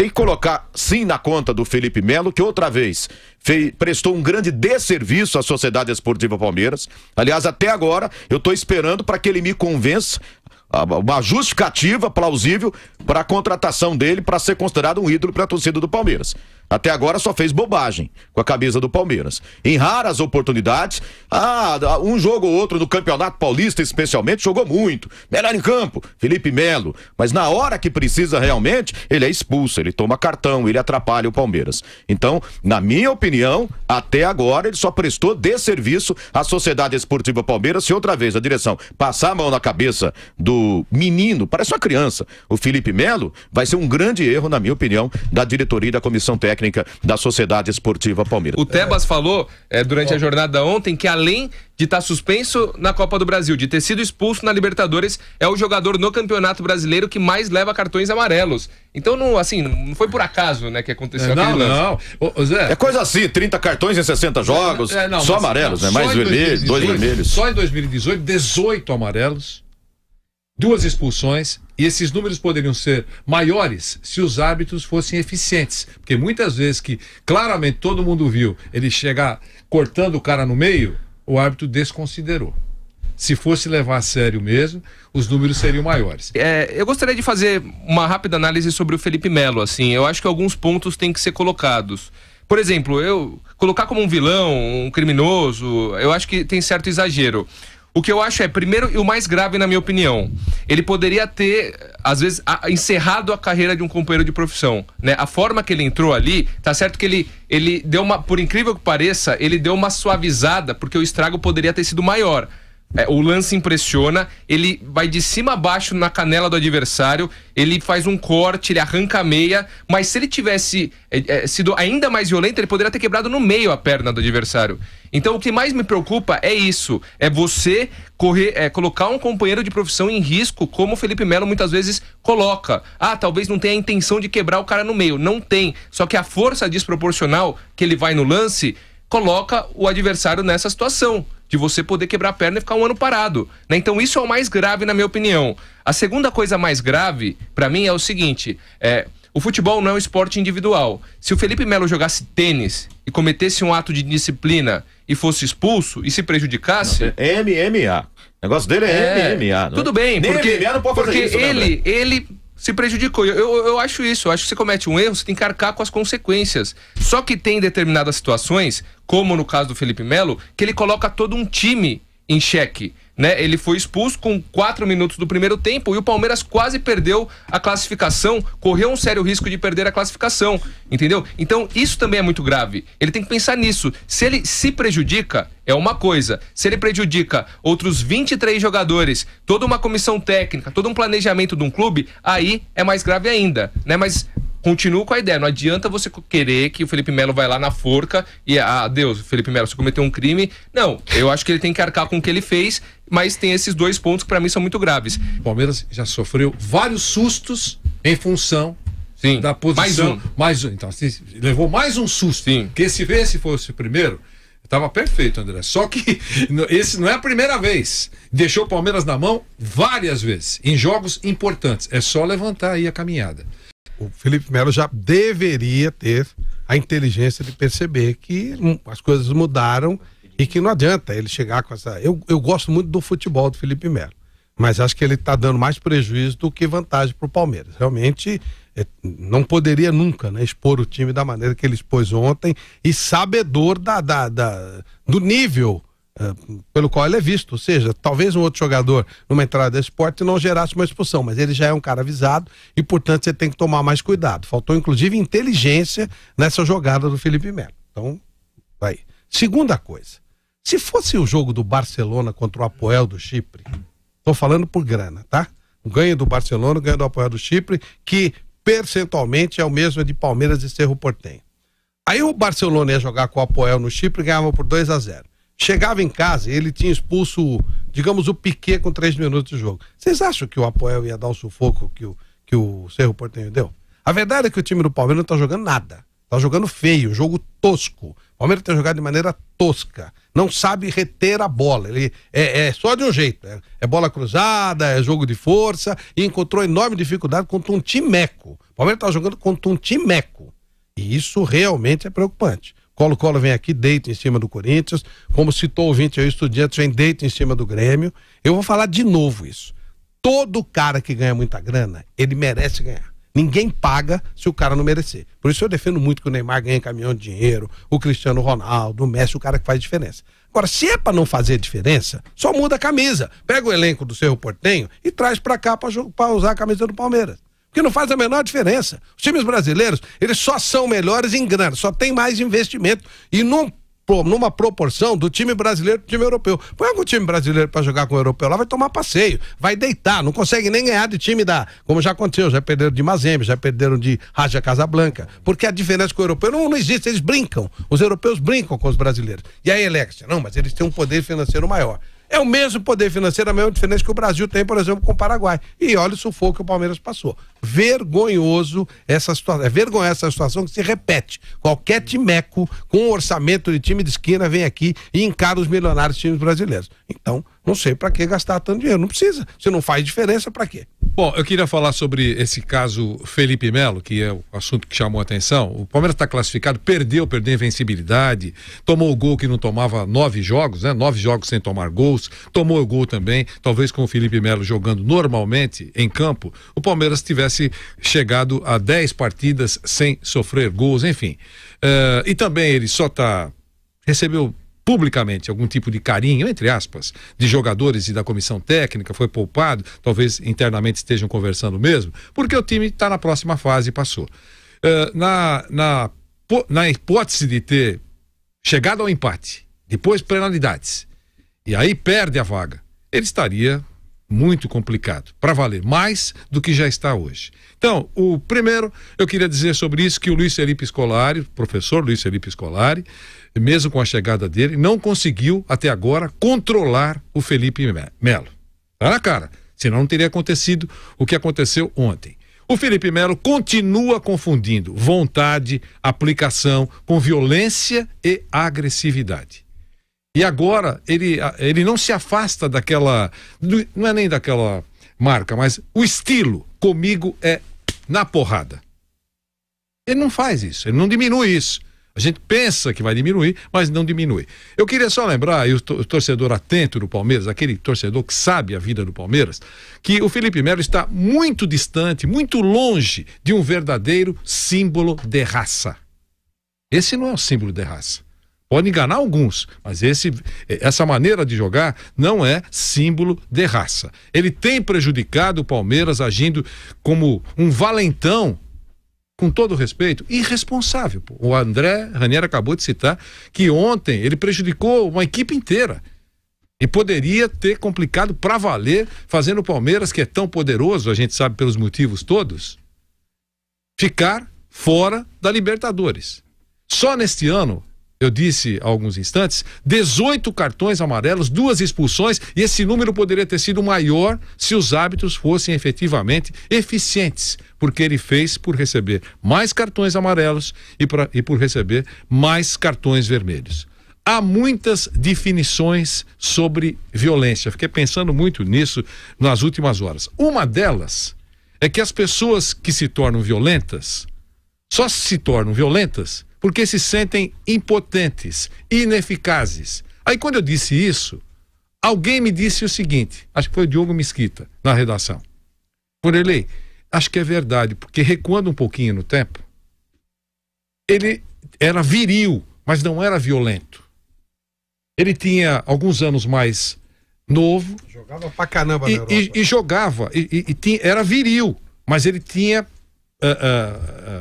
tem que colocar sim na conta do Felipe Melo, que outra vez fez, prestou um grande desserviço à Sociedade Esportiva Palmeiras. Aliás, até agora eu estou esperando para que ele me convença uma justificativa plausível para a contratação dele para ser considerado um ídolo para a torcida do Palmeiras. Até agora só fez bobagem com a camisa do Palmeiras. Em raras oportunidades, ah, um jogo ou outro no Campeonato Paulista, especialmente, jogou muito. Melhor em campo, Felipe Melo. Mas na hora que precisa realmente, ele é expulso, ele toma cartão, ele atrapalha o Palmeiras. Então, na minha opinião, até agora ele só prestou desserviço à Sociedade Esportiva Palmeiras. Se outra vez a direção passar a mão na cabeça do menino, parece uma criança, o Felipe Melo, vai ser um grande erro, na minha opinião, da diretoria e da comissão técnica técnica da Sociedade Esportiva Palmeiras. O Tebas é. falou é, durante a jornada ontem que além de estar tá suspenso na Copa do Brasil, de ter sido expulso na Libertadores, é o jogador no Campeonato Brasileiro que mais leva cartões amarelos. Então, não, assim, não foi por acaso, né, que aconteceu é, não, aquele Não, não. é coisa assim, 30 cartões em 60 jogos, é, não, só mas, amarelos, não, né? Mais vermelhos, né? dois vermelhos. Só em 2018, 18 amarelos duas expulsões, e esses números poderiam ser maiores se os árbitros fossem eficientes. Porque muitas vezes que claramente todo mundo viu ele chegar cortando o cara no meio, o árbitro desconsiderou. Se fosse levar a sério mesmo, os números seriam maiores. É, eu gostaria de fazer uma rápida análise sobre o Felipe Melo. Assim, eu acho que alguns pontos têm que ser colocados. Por exemplo, eu colocar como um vilão, um criminoso, eu acho que tem certo exagero. O que eu acho é, primeiro e o mais grave, na minha opinião, ele poderia ter, às vezes, a, encerrado a carreira de um companheiro de profissão. Né? A forma que ele entrou ali, tá certo que ele, ele deu uma, por incrível que pareça, ele deu uma suavizada, porque o estrago poderia ter sido maior. É, o lance impressiona, ele vai de cima a baixo na canela do adversário, ele faz um corte, ele arranca a meia, mas se ele tivesse é, é, sido ainda mais violento, ele poderia ter quebrado no meio a perna do adversário. Então o que mais me preocupa é isso, é você correr, é, colocar um companheiro de profissão em risco, como o Felipe Melo muitas vezes coloca. Ah, talvez não tenha a intenção de quebrar o cara no meio, não tem, só que a força desproporcional que ele vai no lance coloca o adversário nessa situação de você poder quebrar a perna e ficar um ano parado. Né? Então isso é o mais grave, na minha opinião. A segunda coisa mais grave, para mim, é o seguinte: é, o futebol não é um esporte individual. Se o Felipe Melo jogasse tênis e cometesse um ato de disciplina e fosse expulso e se prejudicasse. É MMA. O negócio dele é, é MMA. É? Tudo bem, porque, MMA não pode fazer porque isso, ele, né, ele se prejudicou. Eu, eu, eu, acho isso. Eu acho que você comete um erro, você tem que arcar com as consequências. Só que tem determinadas situações, como no caso do Felipe Melo, que ele coloca todo um time em xeque né? Ele foi expulso com quatro minutos do primeiro tempo e o Palmeiras quase perdeu a classificação, correu um sério risco de perder a classificação, entendeu? Então isso também é muito grave. Ele tem que pensar nisso. Se ele se prejudica, é uma coisa. Se ele prejudica outros 23 jogadores, toda uma comissão técnica, todo um planejamento de um clube, aí é mais grave ainda, né? Mas continuo com a ideia. Não adianta você querer que o Felipe Melo vai lá na forca e, ah, Deus, Felipe Melo, você cometeu um crime. Não, eu acho que ele tem que arcar com o que ele fez, mas tem esses dois pontos que para mim são muito graves. O Palmeiras já sofreu vários sustos em função Sim. da posição. Mais um. Mais um. Então, assim, levou mais um susto. Sim. Que se vê se fosse o primeiro. estava perfeito, André. Só que esse não é a primeira vez. Deixou o Palmeiras na mão várias vezes, em jogos importantes. É só levantar aí a caminhada o Felipe Melo já deveria ter a inteligência de perceber que as coisas mudaram e que não adianta ele chegar com essa. Eu, eu gosto muito do futebol do Felipe Melo, mas acho que ele está dando mais prejuízo do que vantagem para o Palmeiras. Realmente é, não poderia nunca né, expor o time da maneira que ele expôs ontem e sabedor da, da, da do nível ah, pelo qual ele é visto. Ou seja, talvez um outro jogador numa entrada desse porte não gerasse uma expulsão, mas ele já é um cara avisado e, portanto, você tem que tomar mais cuidado. Faltou, inclusive, inteligência nessa jogada do Felipe Melo. Então, vai. Segunda coisa, se fosse o jogo do Barcelona contra o Apoel do Chipre, estou falando por grana, tá? O ganho do Barcelona, o ganho do Apoel do Chipre, que percentualmente é o mesmo de Palmeiras e Cerro Portenho. Aí o Barcelona ia jogar com o Apoel no Chipre e ganhava por 2 a 0 Chegava em casa, ele tinha expulso, digamos, o Piquet com três minutos de jogo. Vocês acham que o Apoel ia dar o sufoco que o, que o Cerro Portenho deu? A verdade é que o time do Palmeiras não tá jogando nada. Tá jogando feio, jogo tosco. O Palmeiras tem jogado de maneira tosca. Não sabe reter a bola. Ele é, é só de um jeito. É, é, bola cruzada, é jogo de força. E encontrou enorme dificuldade contra um timeco. O Palmeiras tá jogando contra um timeco. E isso realmente é preocupante. Colo-Colo vem aqui, deita em cima do Corinthians. Como citou o ouvinte aí, o Estudiantes vem deita em cima do Grêmio. Eu vou falar de novo isso. Todo cara que ganha muita grana, ele merece ganhar. Ninguém paga se o cara não merecer. Por isso eu defendo muito que o Neymar ganhe caminhão de dinheiro, o Cristiano Ronaldo, o Messi, o cara que faz diferença. Agora, se é para não fazer diferença, só muda a camisa. Pega o elenco do seu Portenho e traz para cá para usar a camisa do Palmeiras. Porque não faz a menor diferença. Os times brasileiros, eles só são melhores em grana, só tem mais investimento. E num, numa proporção do time brasileiro pro time europeu. Põe algum time brasileiro para jogar com o europeu lá, vai tomar passeio, vai deitar, não consegue nem ganhar de time da. Como já aconteceu, já perderam de Mazembe, já perderam de Raja Casablanca. Porque a diferença com o europeu não, não existe, eles brincam. Os europeus brincam com os brasileiros. E aí, Alex, não, mas eles têm um poder financeiro maior o mesmo poder financeiro, a mesma diferença que o Brasil tem, por exemplo, com o Paraguai. E olha o sufoco que o Palmeiras passou. Vergonhoso essa situação. É vergonhosa essa situação que se repete. Qualquer timeco com um orçamento de time de esquina vem aqui e encara os milionários times brasileiros. Então, não sei para que gastar tanto dinheiro, não precisa. Se não faz diferença, para quê? Bom, eu queria falar sobre esse caso Felipe Melo, que é o assunto que chamou a atenção. O Palmeiras está classificado, perdeu, perdeu a invencibilidade, tomou o gol que não tomava nove jogos, né? Nove jogos sem tomar gols, tomou o gol também, talvez com o Felipe Melo jogando normalmente em campo, o Palmeiras tivesse chegado a dez partidas sem sofrer gols, enfim. Uh, e também ele só está recebeu publicamente algum tipo de carinho, entre aspas, de jogadores e da comissão técnica, foi poupado, talvez internamente estejam conversando mesmo, porque o time está na próxima fase e passou. Uh, na, na, na hipótese de ter chegado ao empate, depois penalidades, e aí perde a vaga, ele estaria muito complicado, para valer mais do que já está hoje. Então, o primeiro, eu queria dizer sobre isso que o Luiz Felipe Scolari, professor Luiz Felipe Scolari, mesmo com a chegada dele, não conseguiu até agora controlar o Felipe Melo. Tá na cara, senão não teria acontecido o que aconteceu ontem. O Felipe Melo continua confundindo vontade, aplicação com violência e agressividade. E agora ele, ele não se afasta daquela. Não é nem daquela marca, mas o estilo comigo é na porrada. Ele não faz isso, ele não diminui isso. A gente pensa que vai diminuir, mas não diminui. Eu queria só lembrar, e o torcedor atento do Palmeiras, aquele torcedor que sabe a vida do Palmeiras, que o Felipe Melo está muito distante, muito longe de um verdadeiro símbolo de raça. Esse não é um símbolo de raça. Pode enganar alguns, mas esse, essa maneira de jogar não é símbolo de raça. Ele tem prejudicado o Palmeiras agindo como um valentão com todo respeito, irresponsável. O André Ranieri acabou de citar que ontem ele prejudicou uma equipe inteira. E poderia ter complicado para valer, fazendo o Palmeiras, que é tão poderoso, a gente sabe pelos motivos todos, ficar fora da Libertadores. Só neste ano, eu disse há alguns instantes, 18 cartões amarelos, duas expulsões, e esse número poderia ter sido maior se os hábitos fossem efetivamente eficientes, porque ele fez por receber mais cartões amarelos e, pra, e por receber mais cartões vermelhos há muitas definições sobre violência. Fiquei pensando muito nisso nas últimas horas. Uma delas é que as pessoas que se tornam violentas só se tornam violentas porque se sentem impotentes, ineficazes. Aí quando eu disse isso, alguém me disse o seguinte, acho que foi o Diogo Mesquita, na redação. Por ele, acho que é verdade, porque recuando um pouquinho no tempo, ele era viril, mas não era violento. Ele tinha alguns anos mais novo. Jogava pra caramba e, na e, e, jogava, e, e, tinha, era viril, mas ele tinha uh,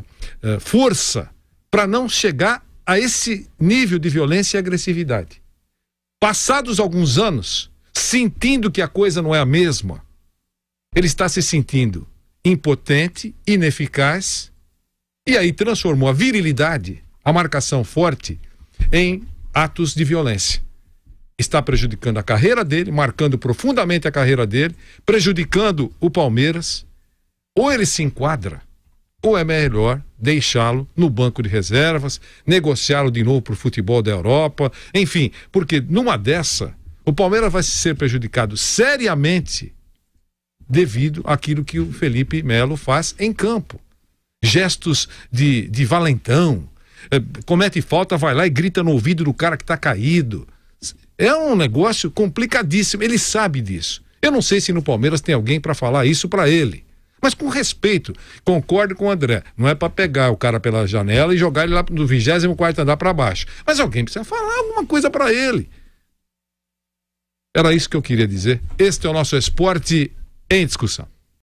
uh, uh, força para não chegar a esse nível de violência e agressividade. Passados alguns anos, sentindo que a coisa não é a mesma, ele está se sentindo impotente, ineficaz, e aí transformou a virilidade, a marcação forte, em atos de violência. Está prejudicando a carreira dele, marcando profundamente a carreira dele, prejudicando o Palmeiras. Ou ele se enquadra ou é melhor deixá-lo no banco de reservas, negociá-lo de novo para o futebol da Europa, enfim, porque numa dessa, o Palmeiras vai ser prejudicado seriamente devido àquilo que o Felipe Melo faz em campo. Gestos de, de valentão, eh, comete falta, vai lá e grita no ouvido do cara que está caído. É um negócio complicadíssimo, ele sabe disso. Eu não sei se no Palmeiras tem alguém para falar isso para ele mas com respeito. Concordo com o André. Não é para pegar o cara pela janela e jogar ele lá do 24 andar para baixo. Mas alguém precisa falar alguma coisa para ele. Era isso que eu queria dizer. Este é o nosso esporte em discussão.